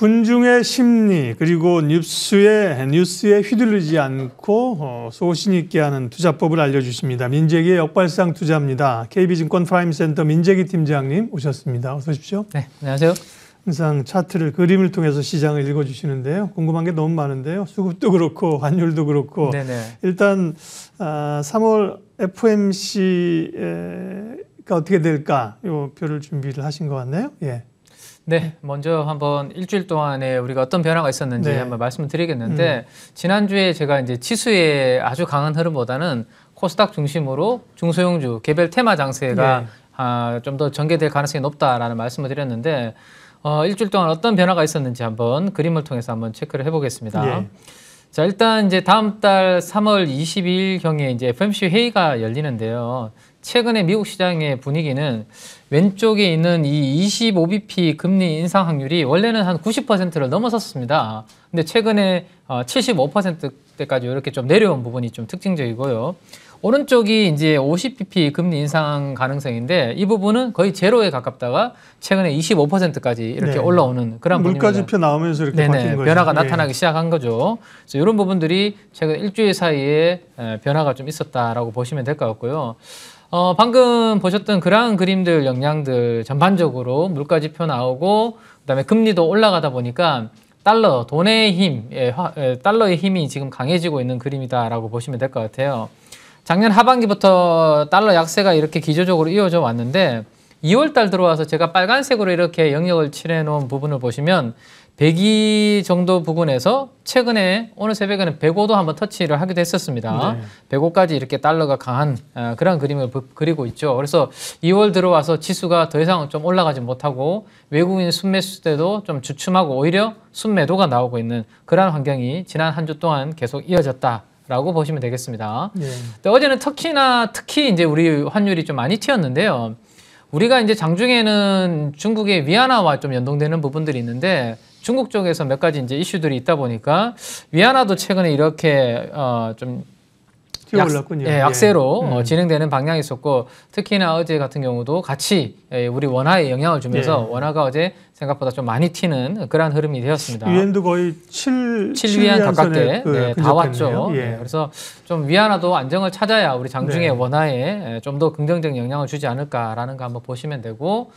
군중의 심리 그리고 뉴스에 뉴스에 휘둘리지 않고 어, 소신 있게 하는 투자법을 알려주십니다. 민재기의 역발상 투자입니다. KB증권 프라임센터 민재기 팀장님 오셨습니다. 어서 오십시오. 네, 안녕하세요. 항상 차트를 그림을 통해서 시장을 읽어주시는데요. 궁금한 게 너무 많은데요. 수급도 그렇고 환율도 그렇고 네네. 일단 3월 아, FMC가 어떻게 될까 이 표를 준비를 하신 것 같네요. 예. 네, 먼저 한번 일주일 동안에 우리가 어떤 변화가 있었는지 네. 한번 말씀을 드리겠는데 음. 지난주에 제가 이제 치수의 아주 강한 흐름보다는 코스닥 중심으로 중소형주 개별 테마 장세가 네. 아, 좀 더 전개될 가능성이 높다라는 말씀을 드렸는데 어, 일주일 동안 어떤 변화가 있었는지 한번 그림을 통해서 한번 체크를 해보겠습니다. 네. 자, 일단 이제 다음 달 3월 22일 경에 이제 FMC 회의가 열리는데요. 최근에 미국 시장의 분위기는 왼쪽에 있는 이 25bp 금리 인상 확률이 원래는 한 90%를 넘어섰습니다. 근데 최근에 75%대까지 어, 이렇게 좀 내려온 부분이 좀 특징적이고요. 오른쪽이 이제 50bp 금리 인상 가능성인데 이 부분은 거의 제로에 가깝다가 최근에 25%까지 이렇게 네. 올라오는 그런 물가 지표 나오면서 이렇게 네네, 바뀐 거죠. 변화가 예. 나타나기 시작한 거죠. 그래서 이런 부분들이 최근 일주일 사이에 변화가 좀 있었다라고 보시면 될 것 같고요. 어, 방금 보셨던 그러한 그림들 영향들 전반적으로 물가 지표 나오고 그다음에 금리도 올라가다 보니까 달러 돈의 힘, 예, 화, 예, 달러의 힘이 지금 강해지고 있는 그림이다라고 보시면 될 것 같아요. 작년 하반기부터 달러 약세가 이렇게 기조적으로 이어져 왔는데 2월달 들어와서 제가 빨간색으로 이렇게 영역을 칠해 놓은 부분을 보시면 102 정도 부근에서 최근에 오늘 새벽에는 105도 한번 터치를 하기도 했었습니다. 네. 105까지 이렇게 달러가 강한 어, 그런 그림을 그리고 있죠. 그래서 2월 들어와서 지수가 더 이상 좀 올라가지 못하고 외국인 순매수 때도 좀 주춤하고 오히려 순매도가 나오고 있는 그러한 환경이 지난 한 주 동안 계속 이어졌다. 라고 보시면 되겠습니다. 네. 어제는 특히나 특히 이제 우리 환율이 좀 많이 튀었는데요. 우리가 이제 장중에는 중국의 위안화와 좀 연동되는 부분들이 있는데 중국 쪽에서 몇 가지 이제 이슈들이 있다 보니까 위안화도 최근에 이렇게 어좀 뛰어 약, 예, 예, 약세로 예. 어, 음. 진행되는 방향이 있었고 특히나 어제 같은 경우도 같이 예, 우리 원화에 영향을 주면서 예. 원화가 어제 생각보다 좀 많이 튀는 그러한 흐름이 되었습니다. 유엔도 거의 7, 7위안 가깝게 그, 네, 다 왔죠. 예, 예. 그래서 좀 위안화도 안정을 찾아야 우리 장중의 네. 원화에 좀 더 긍정적 영향을 주지 않을까라는 거 한번 보시면 되고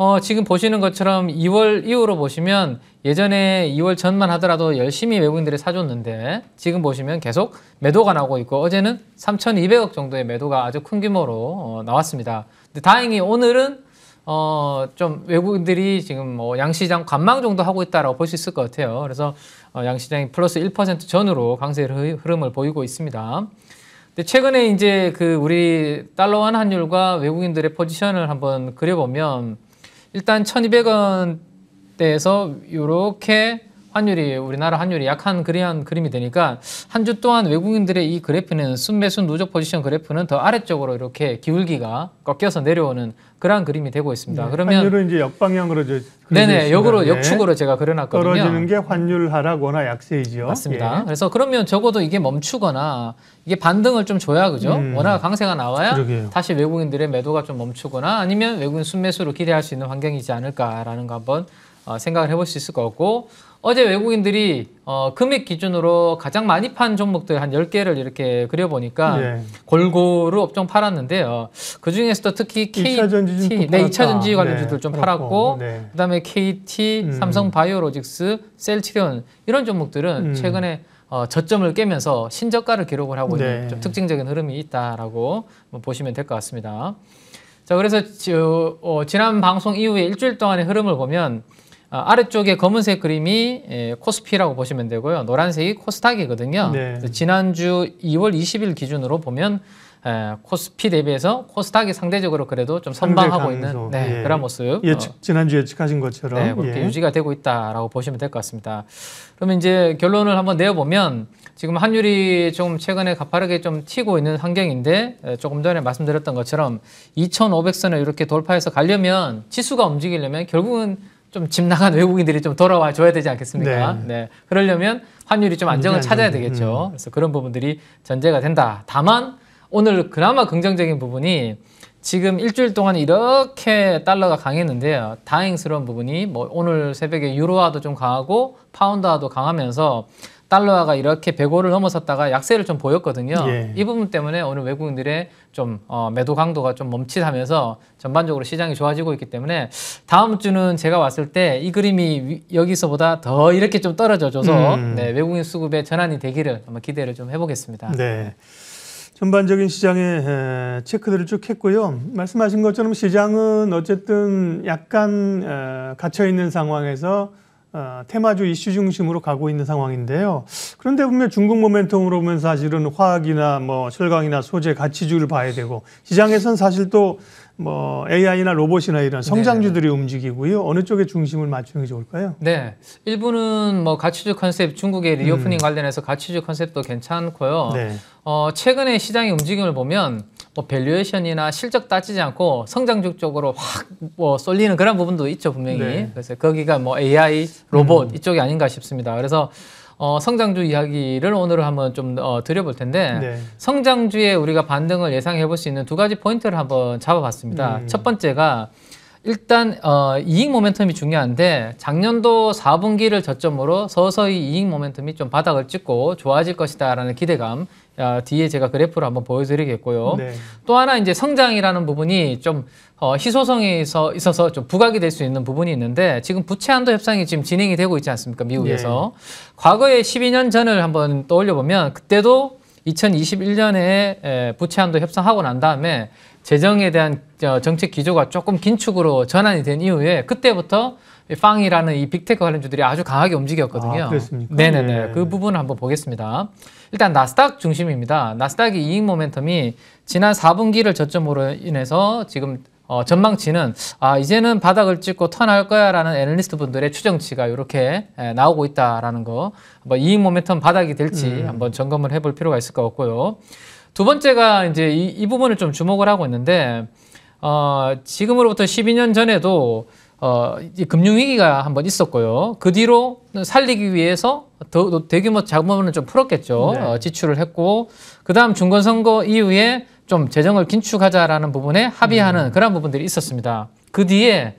어, 지금 보시는 것처럼 2월 이후로 보시면 예전에 2월 전만 하더라도 열심히 외국인들이 사줬는데 지금 보시면 계속 매도가 나오고 있고 어제는 3,200억 정도의 매도가 아주 큰 규모로 어, 나왔습니다. 근데 다행히 오늘은 어, 좀 외국인들이 지금 뭐 양시장 관망 정도 하고 있다라고 볼 수 있을 것 같아요. 그래서 어, 양시장이 플러스 1% 전으로 강세 흐름을 보이고 있습니다. 근데 최근에 이제 그 우리 달러원 환율과 외국인들의 포지션을 한번 그려보면 일단 1200원대에서 이렇게 환율이 우리나라 환율이 약한 그리한 그림이 되니까 한 주 동안 외국인들의 이 그래프는 순매수 누적 포지션 그래프는 더 아래쪽으로 이렇게 기울기가 꺾여서 내려오는 그러한 그림이 되고 있습니다. 네, 그러면 환율은 이제 역방향으로 저 네네 역으로 네. 역축으로 제가 그려놨거든요. 떨어지는 게 환율 하락 원화 약세이죠. 맞습니다. 예. 그래서 그러면 적어도 이게 멈추거나 이게 반등을 좀 줘야 그죠? 음. 원화 강세가 나와야 그러게요. 다시 외국인들의 매도가 좀 멈추거나 아니면 외국인 순매수로 기대할 수 있는 환경이지 않을까라는 거 한번 어, 생각을 해볼 수 있을 것 같고 어제 외국인들이 어, 금액 기준으로 가장 많이 판 종목들 한 열개를 이렇게 그려보니까 예. 골고루 업종 팔았는데요. 그중에서도 특히 KT, 2 네, 2차 전지 관련주들 네, 좀 팔았고 네. 그다음에 KT, 음. 삼성바이오로직스, 셀트리온 이런 종목들은 음. 최근에 어, 저점을 깨면서 신저가를 기록을 하고 있는 네. 좀 특징적인 흐름이 있다라고 보시면 될 것 같습니다. 자 그래서 지, 어, 지난 방송 이후에 일주일 동안의 흐름을 보면 아, 아래쪽에 검은색 그림이 예, 코스피라고 보시면 되고요. 노란색이 코스닥이거든요. 네. 지난주 2월 20일 기준으로 보면 예, 코스피 대비해서 코스닥이 상대적으로 그래도 좀 선방하고 있는 네, 예. 그런 모습 예측 어. 지난주 예측하신 것처럼 네, 그렇게 예. 유지가 되고 있다라고 보시면 될 것 같습니다. 그러면 이제 결론을 한번 내어 보면 지금 환율이 좀 최근에 가파르게 좀 튀고 있는 환경인데 예, 조금 전에 말씀드렸던 것처럼 2,500선을 이렇게 돌파해서 가려면 지수가 움직이려면 결국은 좀집 나간 외국인들이 좀 돌아와 줘야 되지 않겠습니까? 네. 네. 그러려면 환율이 좀 안정을 찾아야 되겠죠. 음. 그래서 그런 부분들이 전제가 된다. 다만 오늘 그나마 긍정적인 부분이 지금 일주일 동안 이렇게 달러가 강했는데요. 다행스러운 부분이 뭐 오늘 새벽에 유로화도 좀 강하고 파운드화도 강하면서 달러화가 이렇게 105를 넘어섰다가 약세를 좀 보였거든요. 예. 이 부분 때문에 오늘 외국인들의 좀 어, 매도 강도가 좀 멈칫하면서 전반적으로 시장이 좋아지고 있기 때문에 다음 주는 제가 왔을 때 이 그림이 여기서보다 더 이렇게 좀 떨어져줘서 음. 네, 외국인 수급에 전환이 되기를 한번 기대를 좀 해보겠습니다. 네. 전반적인 시장의 체크들을 쭉 했고요. 말씀하신 것처럼 시장은 어쨌든 약간 갇혀 있는 상황에서 어, 테마주 이슈 중심으로 가고 있는 상황인데요. 그런데 보면 중국 모멘텀으로 보면 사실은 화학이나 뭐 철강이나 소재 가치주를 봐야 되고 시장에선 사실 또뭐 AI나 로봇이나 이런 네, 성장주들이 네, 네 움직이고요. 어느 쪽에 중심을 맞추는 게 좋을까요? 네. 일부는 뭐 가치주 컨셉 중국의 음. 리오프닝 음. 관련해서 가치주 컨셉도 괜찮고요. 네. 어, 최근에 시장의 움직임을 보면 뭐 밸류에이션이나 실적 따지지 않고 성장주 쪽으로 확 뭐 쏠리는 그런 부분도 있죠, 분명히. 네. 그래서 거기가 뭐 AI, 로봇 음. 이쪽이 아닌가 싶습니다. 그래서 어, 성장주 이야기를 오늘 한번 좀 어, 드려볼 텐데 네. 성장주의 우리가 반등을 예상해 볼 수 있는 두 가지 포인트를 한번 잡아봤습니다. 음. 첫 번째가 일단 어, 이익 모멘텀이 중요한데 작년도 4분기를 저점으로 서서히 이익 모멘텀이 좀 바닥을 찍고 좋아질 것이다라는 기대감 아, 뒤에 제가 그래프를 한번 보여드리겠고요. 네. 또 하나 이제 성장이라는 부분이 좀 어, 희소성에 있어서 좀 부각이 될 수 있는 부분이 있는데 지금 부채 한도 협상이 지금 진행이 되고 있지 않습니까? 미국에서. 네. 과거에 12년 전을 한번 떠올려 보면 그때도 2021년에 부채한도 협상하고 난 다음에 재정에 대한 어, 정책 기조가 조금 긴축으로 전환이 된 이후에 그때부터 빵이라는 이 빅테크 관련주들이 아주 강하게 움직였거든요. 아, 그렇습니까? 네네네. 네. 그 부분을 한번 보겠습니다. 일단 나스닥 중심입니다. 나스닥의 이익 모멘텀이 지난 4분기를 저점으로 인해서 지금 어, 전망치는 아, 이제는 바닥을 찍고 턴할 거야라는 애널리스트 분들의 추정치가 이렇게 에, 나오고 있다라는 거. 한번 뭐 이익 모멘텀 바닥이 될지 음. 한번 점검을 해볼 필요가 있을 것 같고요. 두 번째가 이제 이, 이 부분을 좀 주목을 하고 있는데 어, 지금으로부터 12년 전에도 어, 금융위기가 한번 있었고요. 그 뒤로 살리기 위해서 더, 대규모 자금을 좀 풀었겠죠. 네. 어, 지출을 했고, 그 다음 중간선거 이후에 좀 재정을 긴축하자라는 부분에 합의하는 음. 그런 부분들이 있었습니다. 그 뒤에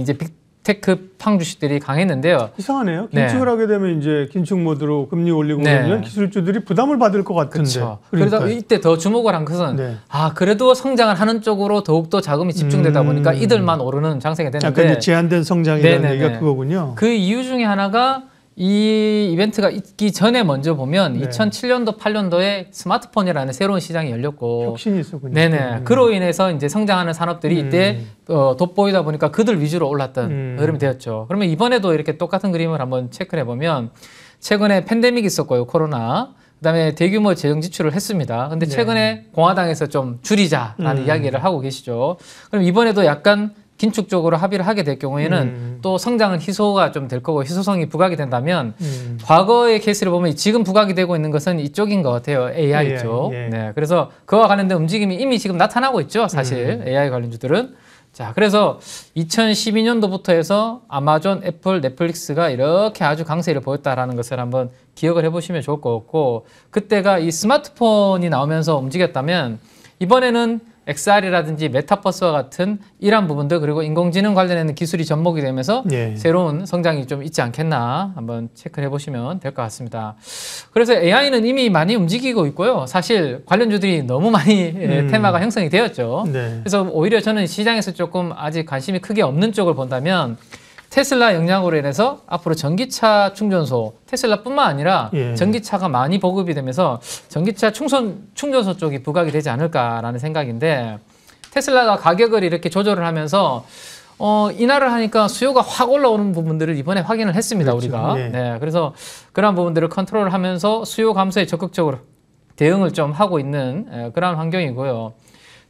이제 빅테크 팡 주식들이 강했는데요. 이상하네요. 네. 긴축을 네. 하게 되면 이제 긴축 모드로 금리 올리고 네. 그러면 기술주들이 부담을 받을 것 같은데. 그래서 이때 더 주목을 한 것은 네. 아 그래도 성장을 하는 쪽으로 더욱더 자금이 집중되다 음. 보니까 음. 이들만 오르는 장세가 되는데. 약간 제한된 성장이라는 얘기가 그거군요. 그 이유 중에 하나가 이 이벤트가 있기 전에 먼저 보면 네. 2007년도 8년도에 스마트폰이라는 새로운 시장이 열렸고 혁신이 있었군요. 네네. 음. 그로 인해서 이제 성장하는 산업들이 이때 음. 어, 돋보이다 보니까 그들 위주로 올랐던 음. 흐름이 되었죠. 그러면 이번에도 이렇게 똑같은 그림을 한번 체크를 해보면 최근에 팬데믹이 있었고요. 코로나. 그다음에 대규모 재정 지출을 했습니다. 근데 네. 최근에 네. 공화당에서 좀 줄이자라는 음. 이야기를 하고 계시죠. 그럼 이번에도 약간 긴축적으로 합의를 하게 될 경우에는 음. 또 성장은 희소가 좀 될 거고 희소성이 부각이 된다면 음. 과거의 케이스를 보면 지금 부각이 되고 있는 것은 이쪽인 것 같아요. AI, a 예, 쪽. 예. 네. 그래서 그와 관련된 움직임이 이미 지금 나타나고 있죠. 사실 음. AI 관련주들은. 자, 그래서 2012년도부터 해서 아마존, 애플, 넷플릭스가 이렇게 아주 강세를 보였다라는 것을 한번 기억을 해보시면 좋을 것 같고, 그때가 이 스마트폰이 나오면서 움직였다면, 이번에는 XR이라든지 메타버스와 같은 이러한 부분들 그리고 인공지능 관련된 기술이 접목이 되면서 예. 새로운 성장이 좀 있지 않겠나 한번 체크해 보시면 될 것 같습니다. 그래서 AI는 이미 많이 움직이고 있고요. 사실 관련주들이 너무 많이 예, 음. 테마가 형성이 되었죠. 네. 그래서 오히려 저는 시장에서 조금 아직 관심이 크게 없는 쪽을 본다면 테슬라 역량으로 인해서 앞으로 전기차 충전소 테슬라뿐만 아니라 예. 전기차가 많이 보급이 되면서 전기차 충선 충전소 쪽이 부각이 되지 않을까라는 생각인데 테슬라가 가격을 이렇게 조절을 하면서 어, 인하를 하니까 수요가 확 올라오는 부분들을 이번에 확인을 했습니다, 그렇죠. 우리가. 예. 네. 그래서 그러한 부분들을 컨트롤 하면서 수요 감소에 적극적으로 대응을 좀 하고 있는 에, 그러한 환경이고요.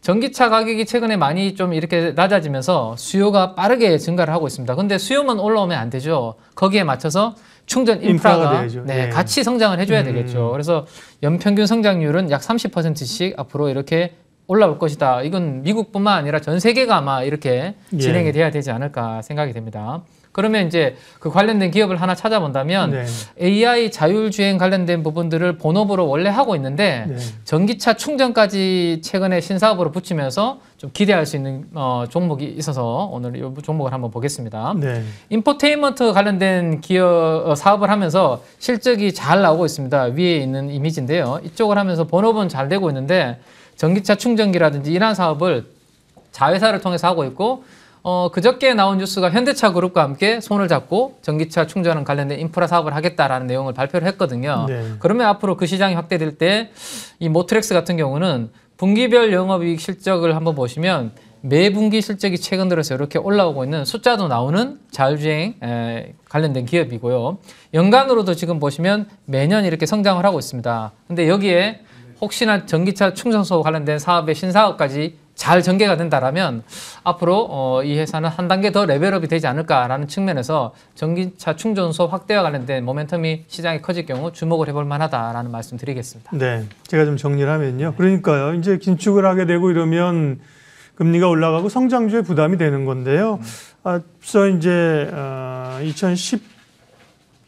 전기차 가격이 최근에 많이 좀 이렇게 낮아지면서 수요가 빠르게 증가를 하고 있습니다. 근데 수요만 올라오면 안 되죠. 거기에 맞춰서 충전 인프라가, 인프라가 네, 예. 같이 성장을 해줘야 음. 되겠죠. 그래서 연평균 성장률은 약 30%씩 앞으로 이렇게 올라올 것이다. 이건 미국뿐만 아니라 전 세계가 아마 이렇게 예. 진행이 돼야 되지 않을까 생각이 됩니다. 그러면 이제 그 관련된 기업을 하나 찾아본다면 네. AI 자율주행 관련된 부분들을 본업으로 원래 하고 있는데 네. 전기차 충전까지 최근에 신사업으로 붙이면서 좀 기대할 수 있는 어, 종목이 있어서 오늘 이 종목을 한번 보겠습니다. 네. 인포테인먼트 관련된 기업 어, 사업을 하면서 실적이 잘 나오고 있습니다. 위에 있는 이미지인데요. 이쪽을 하면서 본업은 잘 되고 있는데 전기차 충전기라든지 이러한 사업을 자회사를 통해서 하고 있고 어, 그저께 나온 뉴스가 현대차 그룹과 함께 손을 잡고 전기차 충전은 관련된 인프라 사업을 하겠다라는 내용을 발표를 했거든요. 네. 그러면 앞으로 그 시장이 확대될 때 이 모트렉스 같은 경우는 분기별 영업이익 실적을 한번 보시면 매 분기 실적이 최근 들어서 이렇게 올라오고 있는 숫자도 나오는 자율주행 에, 관련된 기업이고요. 연간으로도 지금 보시면 매년 이렇게 성장을 하고 있습니다. 근데 여기에 혹시나 전기차 충전소 관련된 사업의 신사업까지 잘 전개가 된다라면 앞으로 어, 이 회사는 한 단계 더 레벨업이 되지 않을까라는 측면에서 전기차 충전소 확대와 관련된 모멘텀이 시장이 커질 경우 주목을 해볼 만하다라는 말씀 드리겠습니다. 네. 제가 좀 정리를 하면요. 그러니까요. 이제 긴축을 하게 되고 이러면 금리가 올라가고 성장주에 부담이 되는 건데요. 음. 앞서 이제 어, 아, 2010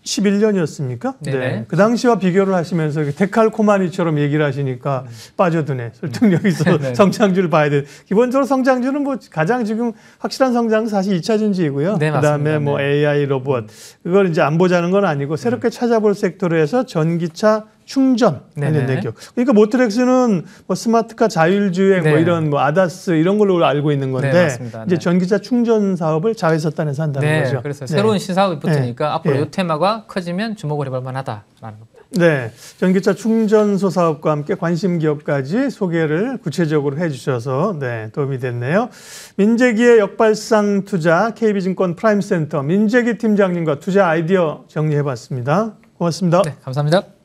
2011년이었습니까? 네네. 네. 그 당시와 비교를 하시면서 데칼코마니처럼 얘기를 하시니까 음. 빠져드네. 음. 설득력이 있어 네. 성장주를 봐야 돼. 기본적으로 성장주는 뭐 가장 지금 확실한 성장은 사실 2차전지이고요. 네, 그다음에 뭐 AI 네. 로봇. 그걸 이제 안 보자는 건 아니고 새롭게 음. 찾아볼 섹터로 해서 전기차 충전 관련된 기업. 그러니까 모트렉스는 뭐 스마트카 자율주행 뭐 네. 뭐 이런 뭐 아다스 이런 걸로 알고 있는 건데 네, 이제 네. 전기차 충전 사업을 자회사 단에서 한다는 네, 거죠. 그래서 네. 새로운 신사업이 붙으니까 네. 앞으로 이 테마가 커지면 주목을 해볼 만하다라는 겁니다. 네, 전기차 충전소 사업과 함께 관심 기업까지 소개를 구체적으로 해주셔서 네, 도움이 됐네요. 민재기의 역발상 투자 KB증권 프라임센터 민재기 팀장님과 투자 아이디어 정리해봤습니다. 고맙습니다. 네, 감사합니다.